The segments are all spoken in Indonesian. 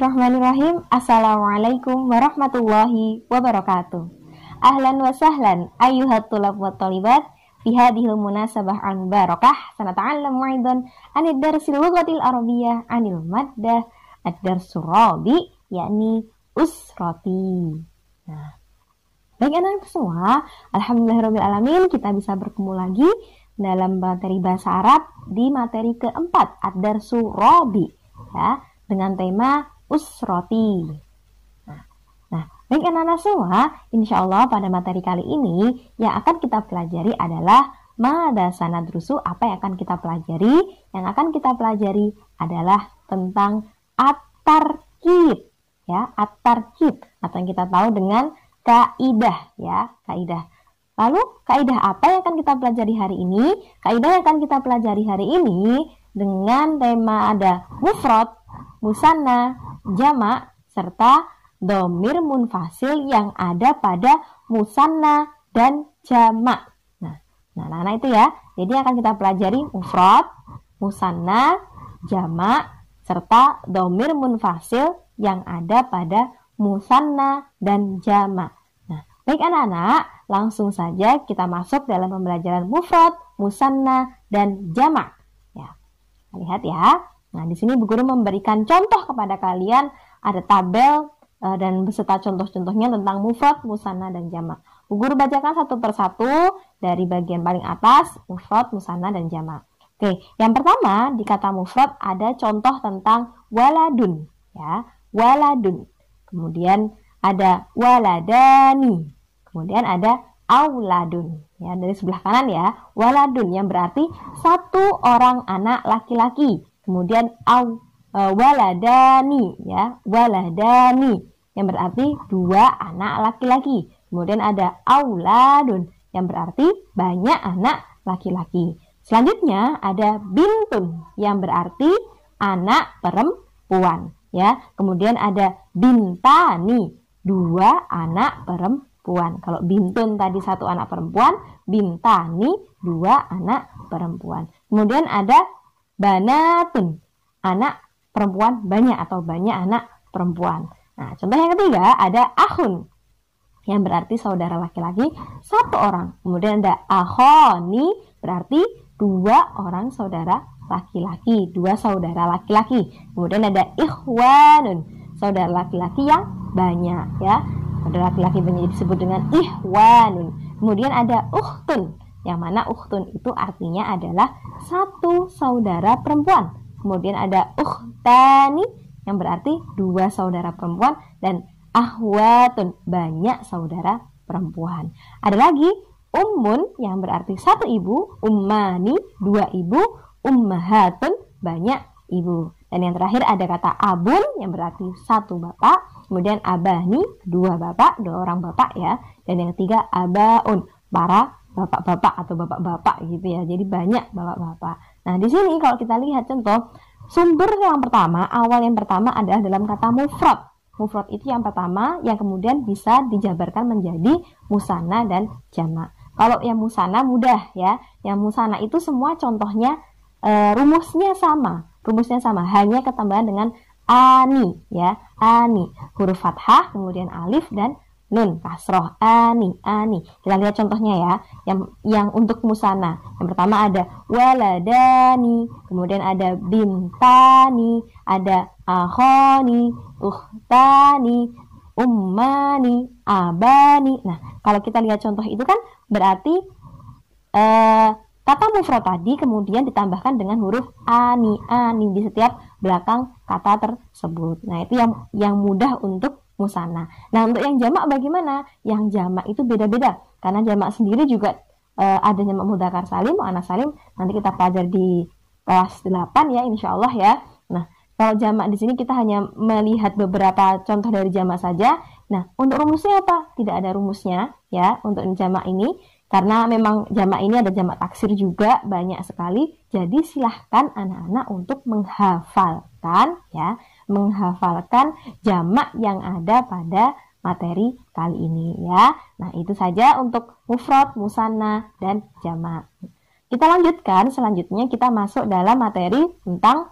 Bismillahirrahmanirrahim. Assalamualaikum warahmatullahi wabarakatuh. Ahlan wa sahlan ayuhat tulab wa talibat fi hadhil munasabah al mubarakah sanata'allamu aidan anid darsil lughatil arabiyyah anil maddah ad-darsu rabi yakni usrati. Nah, Baik anak-anak semua, Alhamdulillahirabbil alamin kita bisa bertemu lagi dalam materi bahasa Arab di materi keempat Ad-Darsu rabi ya, dengan tema usroti. Nah, baik anak-anak semua, insya Allah pada materi kali ini yang akan kita pelajari adalah mada sanad rusu, apa yang akan kita pelajari? Yang akan kita pelajari adalah tentang atarkit, ya, atarkit atau yang kita tahu dengan kaidah, ya, kaidah. Lalu, kaidah apa yang akan kita pelajari hari ini? Kaidah yang akan kita pelajari hari ini dengan tema ada mufrad musanna, jamak, serta domir munfasil yang ada pada musanna dan jamak. Nah, nah nah, nah itu ya. Jadi akan kita pelajari mufrad, musanna, jamak, serta domir munfasil yang ada pada musanna dan jama. Nah, baik anak-anak, langsung saja kita masuk dalam pembelajaran mufrad, musanna, dan jama. Ya, lihat ya. Nah, di sini Bu Guru memberikan contoh kepada kalian ada tabel uh, dan beserta contoh-contohnya tentang mufrad, musana dan jamak. Bu Guru bacakan satu persatu dari bagian paling atas, mufrad, musana dan jamak. Oke, yang pertama di kata mufrad ada contoh tentang waladun ya, waladun. Kemudian ada waladani. Kemudian ada auladun ya dari sebelah kanan ya waladun yang berarti satu orang anak laki-laki Kemudian aw uh, e, waladani ya, waladani yang berarti dua anak laki-laki. Kemudian ada auladun yang berarti banyak anak laki-laki. Selanjutnya ada bintun yang berarti anak perempuan ya. Kemudian ada bintani dua anak perempuan. Kalau bintun tadi satu anak perempuan, bintani dua anak perempuan. Kemudian ada banatun, anak perempuan banyak atau banyak anak perempuan. Nah, contoh yang ketiga ada ahun yang berarti saudara laki-laki satu orang. Kemudian ada ahoni berarti dua orang saudara laki-laki, dua saudara laki-laki. Kemudian ada ikhwanun, saudara laki-laki yang banyak ya. Saudara laki-laki banyak disebut dengan ikhwanun. Kemudian ada uhtun, yang mana ukhtun itu artinya adalah satu saudara perempuan. Kemudian ada ukhtani yang berarti dua saudara perempuan dan ahwatun banyak saudara perempuan. Ada lagi ummun yang berarti satu ibu, ummani dua ibu, ummahatun banyak ibu. Dan yang terakhir ada kata abun yang berarti satu bapak, kemudian abani dua bapak, dua orang bapak ya. Dan yang ketiga abaun para bapak-bapak atau bapak-bapak gitu ya. Jadi banyak bapak-bapak. Nah, di sini kalau kita lihat contoh sumber yang pertama, awal yang pertama adalah dalam kata mufrad. Mufrad itu yang pertama yang kemudian bisa dijabarkan menjadi musana dan jamak. Kalau yang musana mudah ya. Yang musana itu semua contohnya e, rumusnya sama. Rumusnya sama, hanya ketambahan dengan ani ya. Ani, huruf fathah, kemudian alif dan nun kasroh ani ani kita lihat contohnya ya yang yang untuk musana yang pertama ada waladani kemudian ada bintani ada ahoni uhtani ummani abani nah kalau kita lihat contoh itu kan berarti eh, kata mufrad tadi kemudian ditambahkan dengan huruf ani ani di setiap belakang kata tersebut nah itu yang yang mudah untuk musana. Nah, untuk yang jamak bagaimana? Yang jamak itu beda-beda karena jamak sendiri juga e, ada jamak mudakar salim, anak salim nanti kita pelajari di kelas 8 ya insya Allah ya. Nah, kalau jamak di sini kita hanya melihat beberapa contoh dari jamak saja. Nah, untuk rumusnya apa? Tidak ada rumusnya ya untuk jamak ini karena memang jamak ini ada jamak taksir juga banyak sekali. Jadi silahkan anak-anak untuk menghafalkan ya menghafalkan jamak yang ada pada materi kali ini ya. Nah, itu saja untuk mufrad, musanna dan jamak. Kita lanjutkan selanjutnya kita masuk dalam materi tentang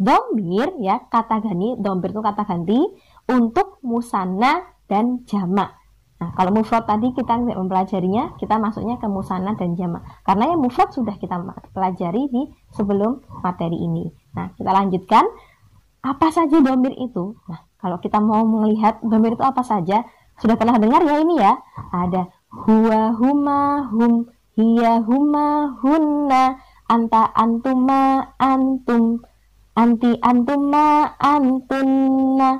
dombir ya, kata ganti, dombir itu kata ganti untuk musanna dan jamak. Nah, kalau mufrad tadi kita tidak mempelajarinya, kita masuknya ke musana dan jamak. Karena yang mufrad sudah kita pelajari di sebelum materi ini. Nah, kita lanjutkan apa saja domir itu? Nah, kalau kita mau melihat domir itu apa saja, sudah pernah dengar ya ini ya? Ada huwa huma hum hiya huma hunna anta antuma antum anti antuma antunna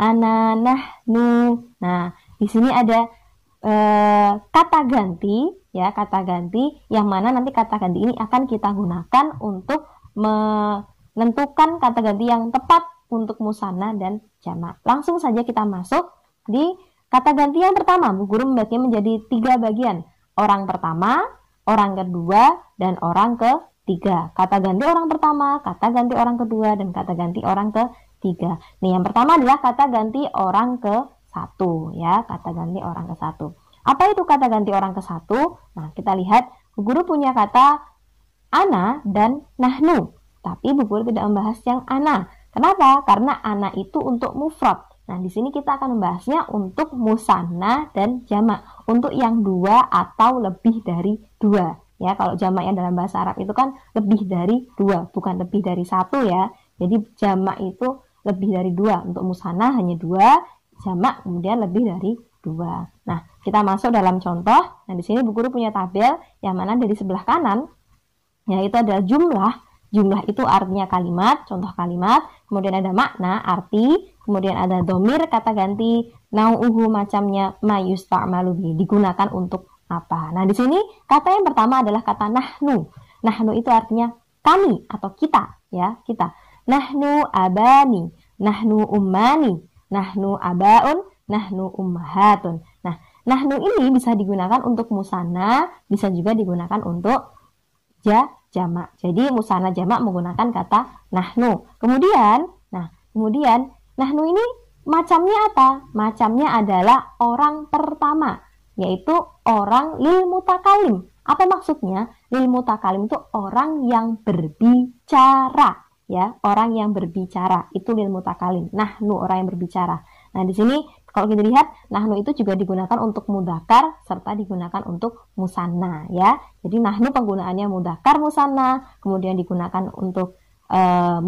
ana nahnu. Nah, di sini ada e, kata ganti ya, kata ganti yang mana nanti kata ganti ini akan kita gunakan untuk me Tentukan kata ganti yang tepat untuk musana dan jamak. Langsung saja kita masuk di kata ganti yang pertama. Bu Guru membagi menjadi tiga bagian. Orang pertama, orang kedua, dan orang ketiga. Kata ganti orang pertama, kata ganti orang kedua, dan kata ganti orang ketiga. Nih, yang pertama adalah kata ganti orang ke satu ya, kata ganti orang ke satu. Apa itu kata ganti orang ke satu? Nah, kita lihat guru punya kata ana dan nahnu. Tapi bu guru tidak membahas yang ana. Kenapa? Karena ana itu untuk mufrad. Nah, di sini kita akan membahasnya untuk musanna dan jamak. Untuk yang dua atau lebih dari dua. Ya, kalau jamak yang dalam bahasa Arab itu kan lebih dari dua, bukan lebih dari satu ya. Jadi jamak itu lebih dari dua. Untuk musanna hanya dua, jamak kemudian lebih dari dua. Nah, kita masuk dalam contoh. Nah, di sini Bu Guru punya tabel yang mana dari sebelah kanan Ya itu adalah jumlah Jumlah itu artinya kalimat, contoh kalimat, kemudian ada makna, arti, kemudian ada domir, kata ganti, uhu macamnya malu bi, digunakan untuk apa. Nah, di sini kata yang pertama adalah kata nahnu. Nahnu itu artinya kami atau kita, ya, kita. Nahnu abani, nahnu ummani, nahnu abaun, nahnu ummahatun. Nah, nahnu ini bisa digunakan untuk musana, bisa juga digunakan untuk ja jamak. Jadi musana jamak menggunakan kata nahnu. Kemudian, nah, kemudian nahnu ini macamnya apa? Macamnya adalah orang pertama, yaitu orang lil mutakalim. Apa maksudnya? Lil mutakalim itu orang yang berbicara, ya, orang yang berbicara. Itu lil mutakalim. Nahnu orang yang berbicara. Nah, di sini kalau kita lihat nahnu itu juga digunakan untuk mudakar serta digunakan untuk musanna ya. Jadi nahnu penggunaannya mudakar musanna, kemudian digunakan untuk uh,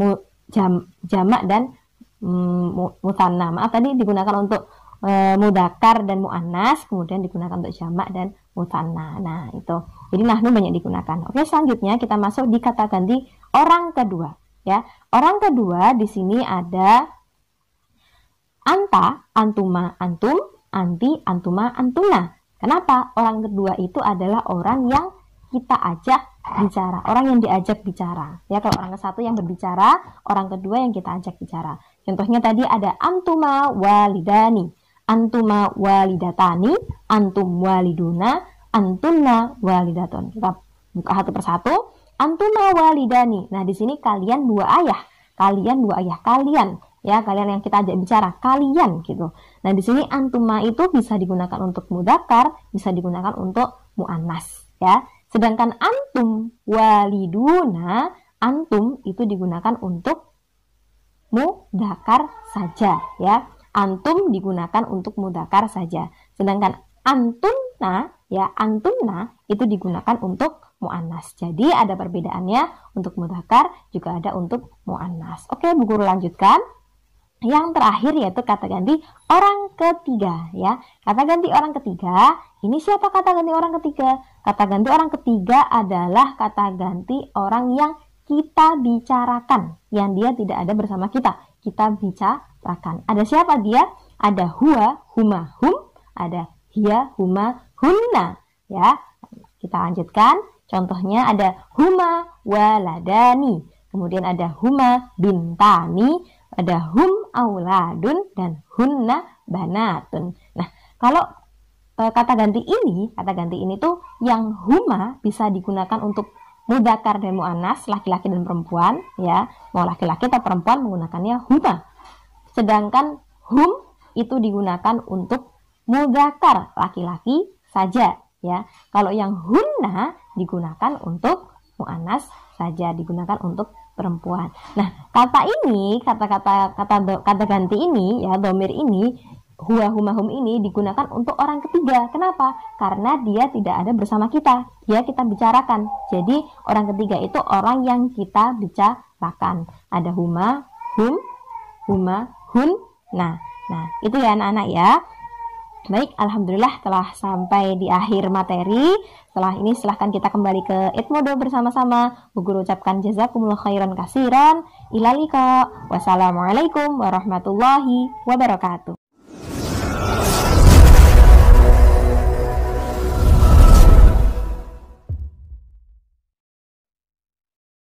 jam, jamak dan um, musanna. Maaf tadi digunakan untuk uh, mudakar dan muanas, kemudian digunakan untuk jamak dan musanna. Nah, itu. Jadi nahnu banyak digunakan. Oke, selanjutnya kita masuk di kata ganti orang kedua ya. Orang kedua di sini ada Anta, antuma, antum, anti, antuma, antuna. Kenapa? Orang kedua itu adalah orang yang kita ajak bicara, orang yang diajak bicara. Ya, kalau orang ke satu yang berbicara, orang kedua yang kita ajak bicara. Contohnya tadi ada antuma walidani, antuma walidatani, antum waliduna, antuna walidaton. Kita buka satu persatu. Antuma walidani. Nah, di sini kalian dua ayah, kalian dua ayah kalian ya kalian yang kita ajak bicara kalian gitu. Nah di sini antuma itu bisa digunakan untuk mudakar, bisa digunakan untuk mu'anas. ya. Sedangkan antum waliduna antum itu digunakan untuk mudakar saja ya. Antum digunakan untuk mudakar saja. Sedangkan antuna ya antuna itu digunakan untuk mu'anas. Jadi ada perbedaannya untuk mudakar juga ada untuk mu'anas. Oke, Bu Guru lanjutkan. Yang terakhir yaitu kata ganti orang ketiga ya. Kata ganti orang ketiga, ini siapa kata ganti orang ketiga? Kata ganti orang ketiga adalah kata ganti orang yang kita bicarakan, yang dia tidak ada bersama kita. Kita bicarakan. Ada siapa dia? Ada hua, huma, hum, ada hia, huma, hunna ya. Kita lanjutkan. Contohnya ada huma waladani, kemudian ada huma bintani, ada hum auladun dan hunna banatun. Nah, kalau e, kata ganti ini, kata ganti ini tuh yang huma bisa digunakan untuk mudakar dan mu'anas, laki-laki dan perempuan, ya. Mau laki-laki atau perempuan menggunakannya huma. Sedangkan hum itu digunakan untuk mudakar laki-laki saja, ya. Kalau yang hunna digunakan untuk mu'anas saja, digunakan untuk perempuan. Nah, kata ini, kata-kata kata kata ganti ini ya, domir ini, huwa humahum ini digunakan untuk orang ketiga. Kenapa? Karena dia tidak ada bersama kita. Dia kita bicarakan. Jadi, orang ketiga itu orang yang kita bicarakan. Ada huma, hum, huma, hun. Nah, nah, itu ya anak-anak ya. Baik, Alhamdulillah telah sampai di akhir materi. Setelah ini silahkan kita kembali ke Itmodo bersama-sama. Bu Guru ucapkan jazakumullah khairan kasiran. Ilalika. Wassalamualaikum warahmatullahi wabarakatuh.